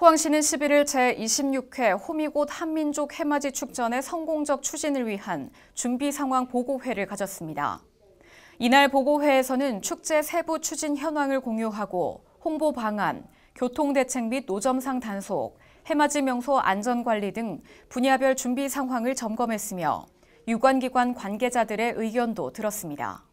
포항시는 11일 제26회 호미곶 한민족 해맞이 축전의 성공적 추진을 위한 준비 상황 보고회를 가졌습니다. 이날 보고회에서는 축제 세부 추진 현황을 공유하고 홍보 방안, 교통 대책 및 노점상 단속, 해맞이 명소 안전 관리 등 분야별 준비 상황을 점검했으며 유관기관 관계자들의 의견도 들었습니다.